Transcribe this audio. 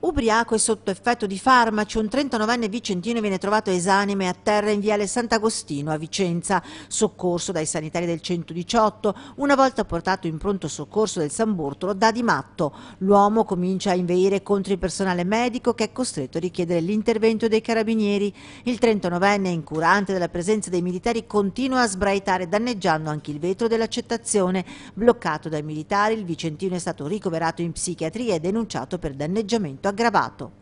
Ubriaco e sotto effetto di farmaci, un 39enne vicentino viene trovato esanime a terra in viale Sant'Agostino a Vicenza, soccorso dai sanitari del 118, una volta portato in pronto soccorso del San Bortolo da di matto. L'uomo comincia a inveire contro il personale medico che è costretto a richiedere l'intervento dei carabinieri. Il 39enne, incurante della presenza dei militari, continua a sbraitare danneggiando anche il vetro dell'accettazione. Bloccato dai militari, il vicentino è stato ricoverato in psichiatria e denunciato per danneggiamento aggravato.